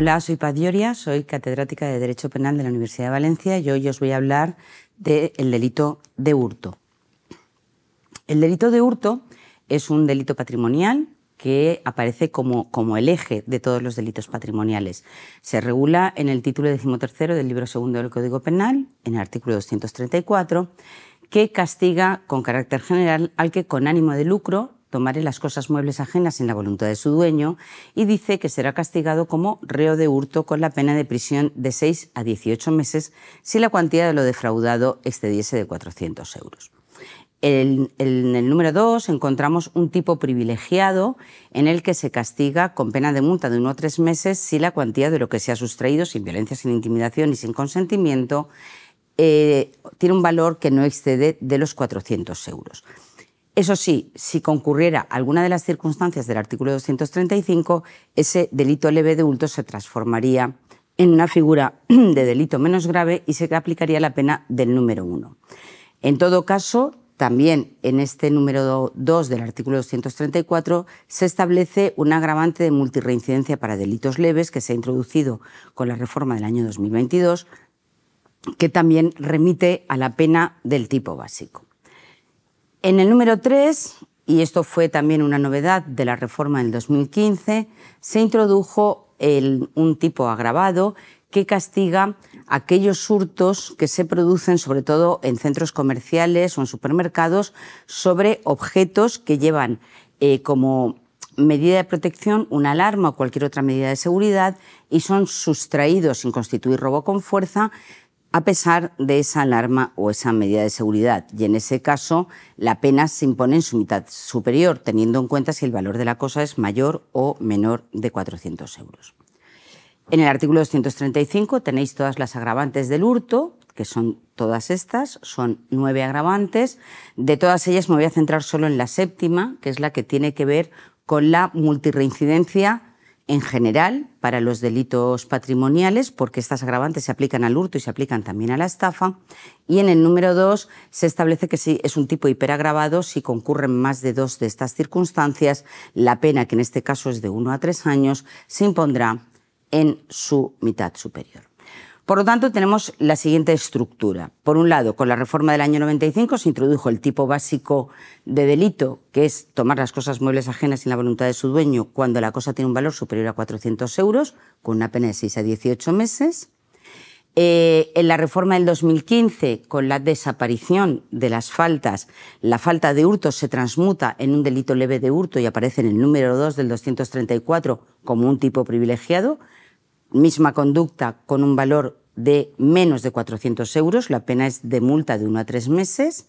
Hola, soy Paz soy catedrática de Derecho Penal de la Universidad de Valencia y hoy os voy a hablar del delito de hurto. El delito de hurto es un delito patrimonial que aparece como, el eje de todos los delitos patrimoniales. Se regula en el título decimotercero del libro segundo del Código Penal, en el artículo 234, que castiga con carácter general al que con ánimo de lucro tomaré las cosas muebles ajenas sin la voluntad de su dueño y dice que será castigado como reo de hurto con la pena de prisión de 6 a 18 meses si la cuantía de lo defraudado excediese de 400 euros. En, el número 2 encontramos un tipo privilegiado en el que se castiga con pena de multa de 1 a 3 meses si la cuantía de lo que se ha sustraído sin violencia, sin intimidación y sin consentimiento eh, tiene un valor que no excede de los 400 euros. Eso sí, si concurriera alguna de las circunstancias del artículo 235, ese delito leve de adulto se transformaría en una figura de delito menos grave y se aplicaría la pena del número 1. En todo caso, también en este número 2 del artículo 234 se establece un agravante de multireincidencia para delitos leves que se ha introducido con la reforma del año 2022, que también remite a la pena del tipo básico. En el número 3, y esto fue también una novedad de la reforma del 2015, se introdujo un tipo agravado que castiga aquellos hurtos que se producen, sobre todo en centros comerciales o en supermercados, sobre objetos que llevan eh, como medida de protección una alarma o cualquier otra medida de seguridad y son sustraídos sin constituir robo con fuerza a pesar de esa alarma o esa medida de seguridad. Y en ese caso, la pena se impone en su mitad superior, teniendo en cuenta si el valor de la cosa es mayor o menor de 400 euros. En el artículo 235 tenéis todas las agravantes del hurto, que son todas estas, son nueve agravantes. De todas ellas me voy a centrar solo en la séptima, que es la que tiene que ver con la multirreincidencia en general para los delitos patrimoniales, porque estas agravantes se aplican al hurto y se aplican también a la estafa. Y en el número 2 se establece que si es un tipo hiperagravado, si concurren más de dos de estas circunstancias, la pena, que en este caso es de 1 a tres años, se impondrá en su mitad superior. Por lo tanto, tenemos la siguiente estructura. Por un lado, con la reforma del año 95 se introdujo el tipo básico de delito, que es tomar las cosas muebles ajenas sin la voluntad de su dueño cuando la cosa tiene un valor superior a 400 euros, con una pena de 6 a 18 meses. Eh, en la reforma del 2015, con la desaparición de las faltas, la falta de hurto se transmuta en un delito leve de hurto y aparece en el número 2 del 234 como un tipo privilegiado, misma conducta con un valor de menos de 400 euros, la pena es de multa de uno a tres meses.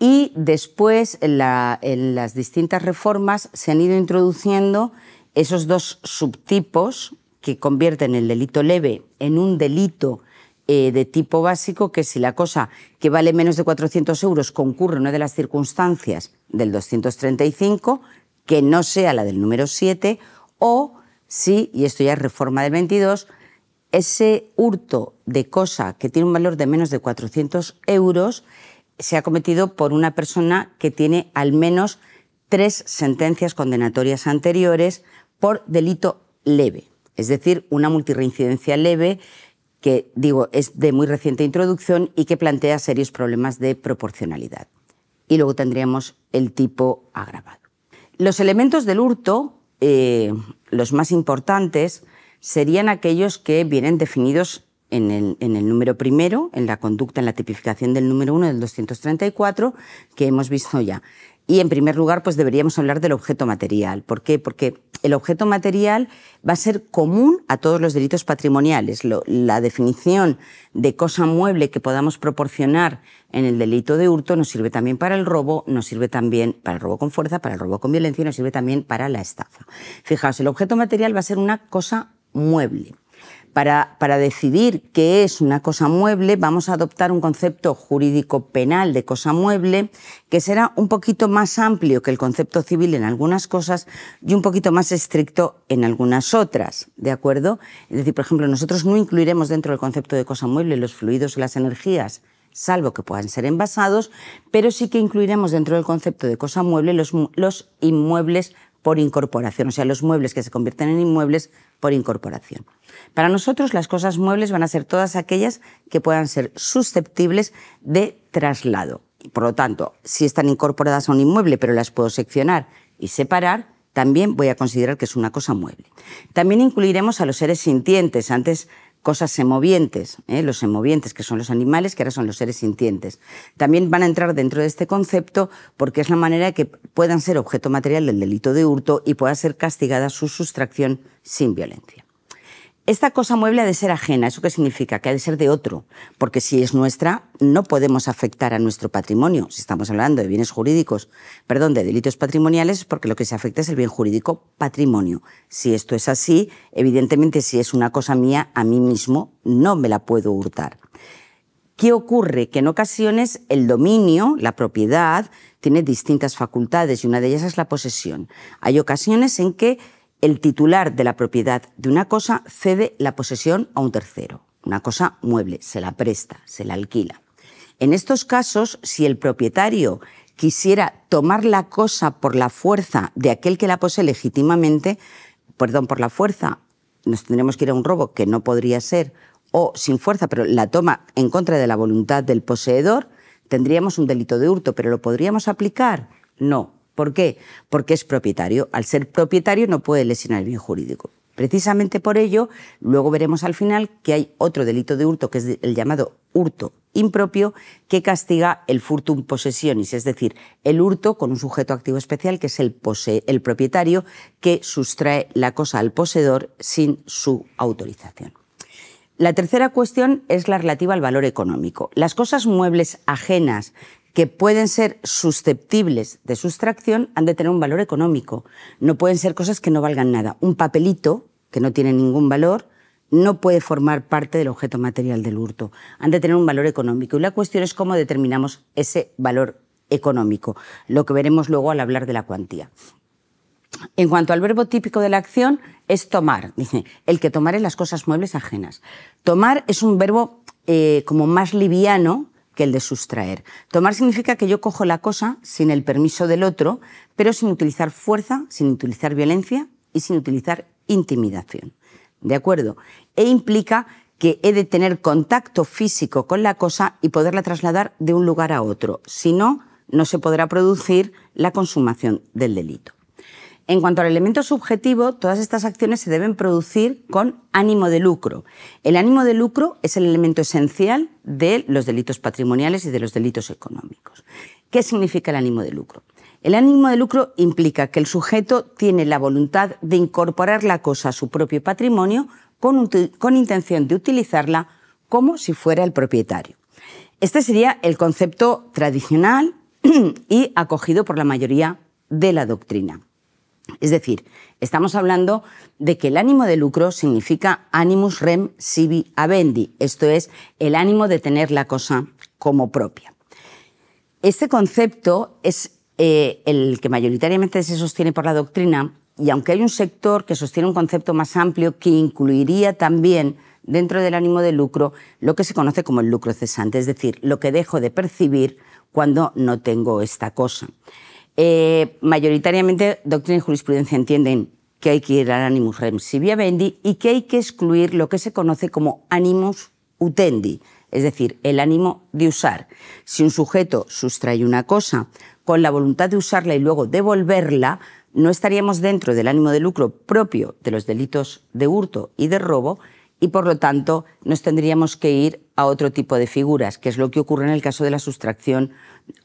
Y después, en, las distintas reformas, se han ido introduciendo esos dos subtipos que convierten el delito leve en un delito eh, de tipo básico, que si la cosa que vale menos de 400 euros concurre en una de las circunstancias del 235, que no sea la del número 7, o si, y esto ya es reforma del 22, ese hurto de cosa que tiene un valor de menos de 400 euros se ha cometido por una persona que tiene al menos tres sentencias condenatorias anteriores por delito leve, es decir, una multirreincidencia leve que, digo, es de muy reciente introducción y que plantea serios problemas de proporcionalidad. Y luego tendríamos el tipo agravado. Los elementos del hurto, eh, los más importantes, serían aquellos que vienen definidos en el, número primero, en la conducta, en la tipificación del número uno del 234, que hemos visto ya. Y en primer lugar, pues deberíamos hablar del objeto material. ¿Por qué? Porque el objeto material va a ser común a todos los delitos patrimoniales. la definición de cosa mueble que podamos proporcionar en el delito de hurto nos sirve también para el robo, nos sirve también para el robo con fuerza, para el robo con violencia y nos sirve también para la estafa. Fijaos, el objeto material va a ser una cosa mueble. Para, para, decidir qué es una cosa mueble, vamos a adoptar un concepto jurídico penal de cosa mueble, que será un poquito más amplio que el concepto civil en algunas cosas y un poquito más estricto en algunas otras, ¿de acuerdo? Es decir, por ejemplo, nosotros no incluiremos dentro del concepto de cosa mueble los fluidos y las energías, salvo que puedan ser envasados, pero sí que incluiremos dentro del concepto de cosa mueble los, los inmuebles por incorporación, o sea, los muebles que se convierten en inmuebles por incorporación. Para nosotros las cosas muebles van a ser todas aquellas que puedan ser susceptibles de traslado. Por lo tanto, si están incorporadas a un inmueble, pero las puedo seccionar y separar, también voy a considerar que es una cosa mueble. También incluiremos a los seres sintientes. Antes cosas semovientes, ¿eh? los semovientes que son los animales, que ahora son los seres sintientes. También van a entrar dentro de este concepto porque es la manera que puedan ser objeto material del delito de hurto y pueda ser castigada su sustracción sin violencia esta cosa mueble ha de ser ajena. ¿Eso qué significa? Que ha de ser de otro. Porque si es nuestra, no podemos afectar a nuestro patrimonio. Si estamos hablando de bienes jurídicos, perdón, de delitos patrimoniales, porque lo que se afecta es el bien jurídico patrimonio. Si esto es así, evidentemente, si es una cosa mía, a mí mismo no me la puedo hurtar. ¿Qué ocurre? Que en ocasiones el dominio, la propiedad, tiene distintas facultades y una de ellas es la posesión. Hay ocasiones en que el titular de la propiedad de una cosa cede la posesión a un tercero. Una cosa mueble, se la presta, se la alquila. En estos casos, si el propietario quisiera tomar la cosa por la fuerza de aquel que la posee legítimamente, perdón, por la fuerza, nos tendríamos que ir a un robo que no podría ser, o sin fuerza, pero la toma en contra de la voluntad del poseedor, tendríamos un delito de hurto, pero ¿lo podríamos aplicar? No, ¿Por qué? Porque es propietario. Al ser propietario no puede lesionar el bien jurídico. Precisamente por ello, luego veremos al final que hay otro delito de hurto, que es el llamado hurto impropio, que castiga el furtum possessionis, es decir, el hurto con un sujeto activo especial, que es el, pose el propietario, que sustrae la cosa al poseedor sin su autorización. La tercera cuestión es la relativa al valor económico. Las cosas muebles ajenas que pueden ser susceptibles de sustracción han de tener un valor económico. No pueden ser cosas que no valgan nada. Un papelito, que no tiene ningún valor, no puede formar parte del objeto material del hurto. Han de tener un valor económico. Y la cuestión es cómo determinamos ese valor económico, lo que veremos luego al hablar de la cuantía. En cuanto al verbo típico de la acción, es tomar. Dice, el que tomar las cosas muebles ajenas. Tomar es un verbo eh, como más liviano, que el de sustraer. Tomar significa que yo cojo la cosa sin el permiso del otro, pero sin utilizar fuerza, sin utilizar violencia y sin utilizar intimidación. ¿De acuerdo? E implica que he de tener contacto físico con la cosa y poderla trasladar de un lugar a otro. Si no, no se podrá producir la consumación del delito. En cuanto al elemento subjetivo, todas estas acciones se deben producir con ánimo de lucro. El ánimo de lucro es el elemento esencial de los delitos patrimoniales y de los delitos económicos. ¿Qué significa el ánimo de lucro? El ánimo de lucro implica que el sujeto tiene la voluntad de incorporar la cosa a su propio patrimonio con, intención de utilizarla como si fuera el propietario. Este sería el concepto tradicional y acogido por la mayoría de la doctrina. Es decir, estamos hablando de que el ánimo de lucro significa animus rem sibi avendi, esto es, el ánimo de tener la cosa como propia. Este concepto es eh, el que mayoritariamente se sostiene por la doctrina y aunque hay un sector que sostiene un concepto más amplio que incluiría también dentro del ánimo de lucro lo que se conoce como el lucro cesante, es decir, lo que dejo de percibir cuando no tengo esta cosa. Eh, mayoritariamente doctrina y jurisprudencia entienden que hay que ir al animus si via vendi y que hay que excluir lo que se conoce como animus utendi, es decir, el ánimo de usar. Si un sujeto sustrae una cosa con la voluntad de usarla y luego devolverla, no estaríamos dentro del ánimo de lucro propio de los delitos de hurto y de robo, y por lo tanto nos tendríamos que ir a otro tipo de figuras, que es lo que ocurre en el caso de la sustracción,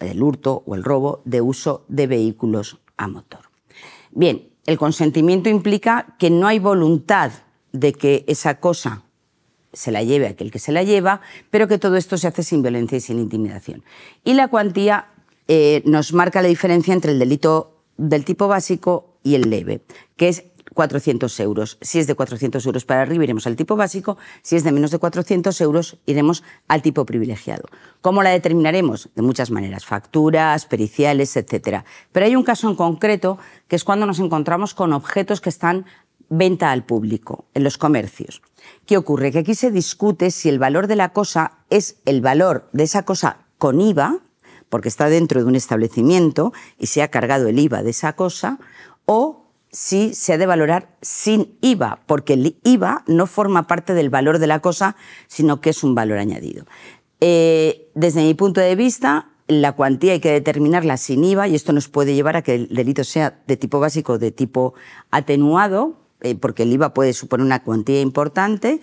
del hurto o el robo de uso de vehículos a motor. Bien, el consentimiento implica que no hay voluntad de que esa cosa se la lleve aquel que se la lleva, pero que todo esto se hace sin violencia y sin intimidación. Y la cuantía eh, nos marca la diferencia entre el delito del tipo básico y el leve, que es 400 euros. Si es de 400 euros para arriba, iremos al tipo básico. Si es de menos de 400 euros, iremos al tipo privilegiado. ¿Cómo la determinaremos? De muchas maneras, facturas, periciales, etc. Pero hay un caso en concreto que es cuando nos encontramos con objetos que están venta al público, en los comercios. ¿Qué ocurre? Que aquí se discute si el valor de la cosa es el valor de esa cosa con IVA, porque está dentro de un establecimiento y se ha cargado el IVA de esa cosa, o sí se ha de valorar sin IVA, porque el IVA no forma parte del valor de la cosa, sino que es un valor añadido. Eh, desde mi punto de vista, la cuantía hay que determinarla sin IVA y esto nos puede llevar a que el delito sea de tipo básico o de tipo atenuado, eh, porque el IVA puede suponer una cuantía importante.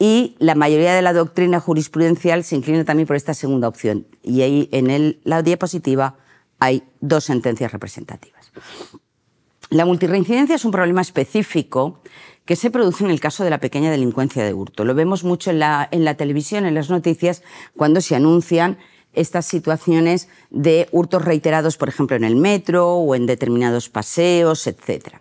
Y la mayoría de la doctrina jurisprudencial se inclina también por esta segunda opción. Y ahí en la diapositiva hay dos sentencias representativas. La multirreincidencia es un problema específico que se produce en el caso de la pequeña delincuencia de hurto. Lo vemos mucho en la, televisión, en las noticias, cuando se anuncian estas situaciones de hurtos reiterados, por ejemplo, en el metro o en determinados paseos, etc.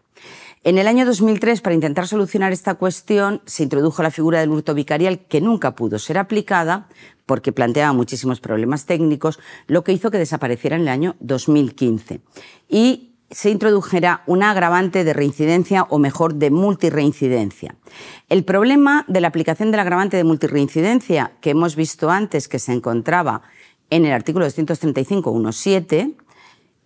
En el año 2003, para intentar solucionar esta cuestión, se introdujo la figura del hurto vicarial, que nunca pudo ser aplicada porque planteaba muchísimos problemas técnicos, lo que hizo que desapareciera en el año 2015. Y se introdujera un agravante de reincidencia o mejor de multireincidencia. El problema de la aplicación del agravante de multireincidencia que hemos visto antes que se encontraba en el artículo 235.1.7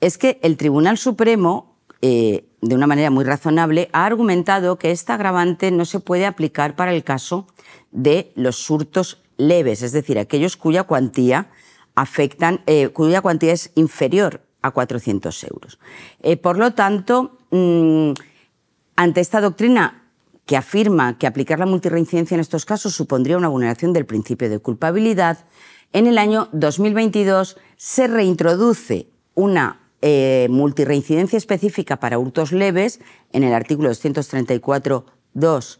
es que el Tribunal Supremo, eh, de una manera muy razonable, ha argumentado que esta agravante no se puede aplicar para el caso de los surtos leves, es decir, aquellos cuya cuantía afectan, eh, cuya cuantía es inferior a 400 euros. Eh, por lo tanto, mm, ante esta doctrina que afirma que aplicar la multireincidencia en estos casos supondría una vulneración del principio de culpabilidad, en el año 2022 se reintroduce una eh, multirreincidencia específica para hurtos leves en el artículo 234.2,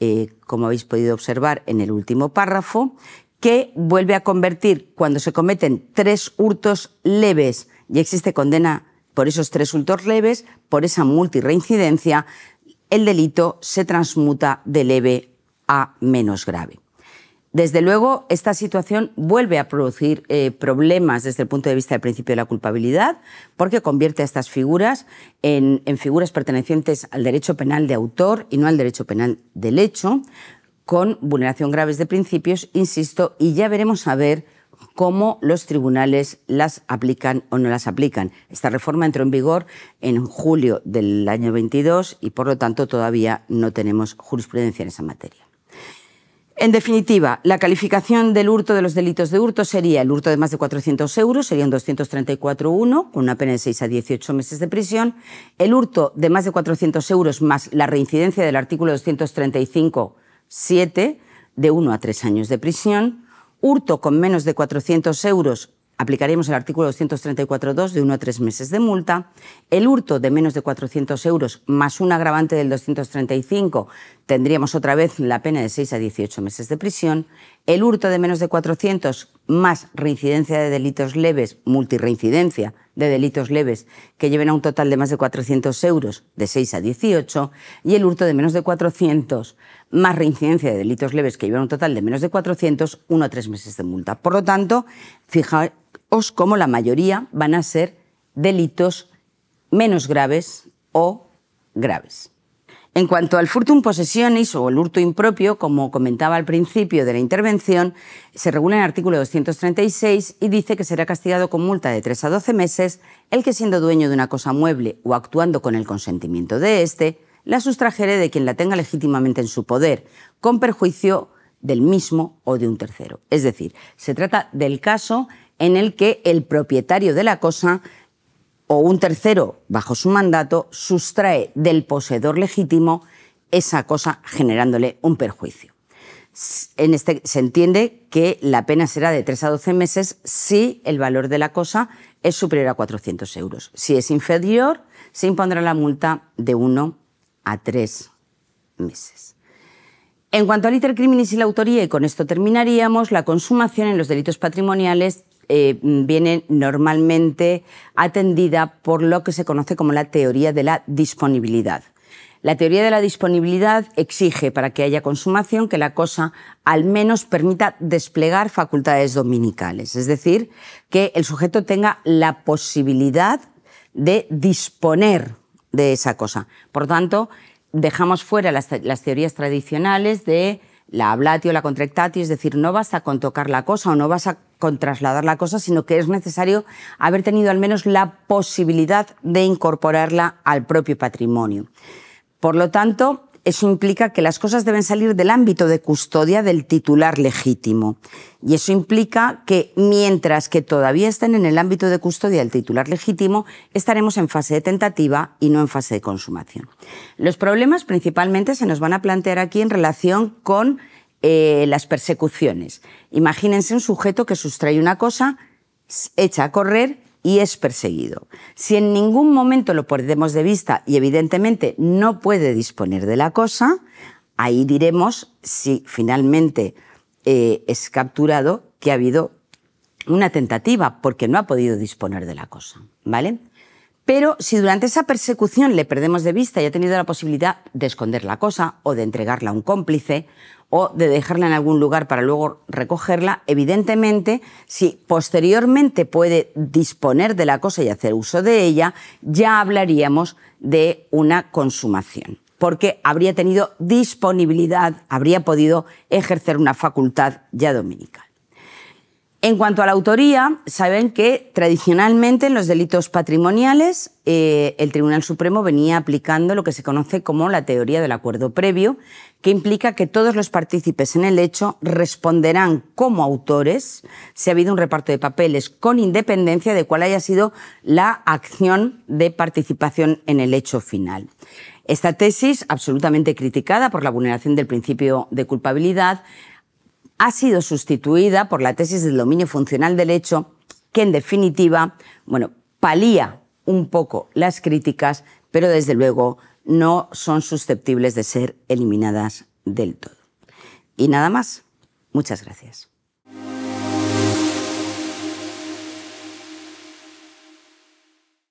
eh, como habéis podido observar en el último párrafo, que vuelve a convertir cuando se cometen tres hurtos leves y existe condena por esos tres ultos leves, por esa multirreincidencia, el delito se transmuta de leve a menos grave. Desde luego, esta situación vuelve a producir eh, problemas desde el punto de vista del principio de la culpabilidad, porque convierte a estas figuras en, en figuras pertenecientes al derecho penal de autor y no al derecho penal del hecho, con vulneración graves de principios, insisto, y ya veremos a ver cómo los tribunales las aplican o no las aplican. Esta reforma entró en vigor en julio del año 22 y por lo tanto todavía no tenemos jurisprudencia en esa materia. En definitiva, la calificación del hurto de los delitos de hurto sería el hurto de más de 400 euros, sería 234.1, con una pena de 6 a 18 meses de prisión. El hurto de más de 400 euros más la reincidencia del artículo 235.7, de 1 a 3 años de prisión. Hurto con menos de 400 euros aplicaríamos el artículo 234.2 de 1 a 3 meses de multa. El hurto de menos de 400 euros más un agravante del 235 tendríamos otra vez la pena de 6 a 18 meses de prisión. El hurto de menos de 400 más reincidencia de delitos leves, multireincidencia, de delitos leves, que lleven a un total de más de 400 euros, de 6 a 18, y el hurto de menos de 400, más reincidencia de delitos leves, que lleven a un total de menos de 400, 1 a 3 meses de multa. Por lo tanto, fijaos cómo la mayoría van a ser delitos menos graves o graves. En cuanto al furtum possessionis o el hurto impropio, como comentaba al principio de la intervención, se regula en el artículo 236 y dice que será castigado con multa de 3 a 12 meses el que siendo dueño de una cosa mueble o actuando con el consentimiento de éste, la sustrajere de quien la tenga legítimamente en su poder, con perjuicio del mismo o de un tercero. Es decir, se trata del caso en el que el propietario de la cosa o un tercero bajo su mandato sustrae del poseedor legítimo esa cosa generándole un perjuicio. En este, se entiende que la pena será de 3 a 12 meses si el valor de la cosa es superior a 400 euros. Si es inferior, se impondrá la multa de 1 a 3 meses. En cuanto al iter criminis y la autoría, y con esto terminaríamos, la consumación en los delitos patrimoniales eh, viene normalmente atendida por lo que se conoce como la teoría de la disponibilidad. La teoría de la disponibilidad exige, para que haya consumación, que la cosa al menos permita desplegar facultades dominicales, es decir, que el sujeto tenga la posibilidad de disponer de esa cosa. Por tanto, dejamos fuera las teorías tradicionales de la o la contractati, es decir, no vas con tocar la cosa o no vas a trasladar la cosa, sino que es necesario haber tenido al menos la posibilidad de incorporarla al propio patrimonio. Por lo tanto, eso implica que las cosas deben salir del ámbito de custodia del titular legítimo. Y eso implica que mientras que todavía estén en el ámbito de custodia del titular legítimo, estaremos en fase de tentativa y no en fase de consumación. Los problemas principalmente se nos van a plantear aquí en relación con eh, las persecuciones. Imagínense un sujeto que sustrae una cosa, echa a correr y es perseguido. Si en ningún momento lo perdemos de vista y evidentemente no puede disponer de la cosa, ahí diremos si finalmente eh, es capturado que ha habido una tentativa porque no ha podido disponer de la cosa, ¿vale? Pero si durante esa persecución le perdemos de vista y ha tenido la posibilidad de esconder la cosa o de entregarla a un cómplice o de dejarla en algún lugar para luego recogerla, evidentemente, si posteriormente puede disponer de la cosa y hacer uso de ella, ya hablaríamos de una consumación, porque habría tenido disponibilidad, habría podido ejercer una facultad ya dominical. En cuanto a la autoría, saben que tradicionalmente en los delitos patrimoniales eh, el Tribunal Supremo venía aplicando lo que se conoce como la teoría del acuerdo previo, que implica que todos los partícipes en el hecho responderán como autores si ha habido un reparto de papeles, con independencia de cuál haya sido la acción de participación en el hecho final. Esta tesis, absolutamente criticada por la vulneración del principio de culpabilidad, ha sido sustituida por la tesis del dominio funcional del hecho, que en definitiva, bueno, palía un poco las críticas, pero desde luego no son susceptibles de ser eliminadas del todo. Y nada más. Muchas gracias.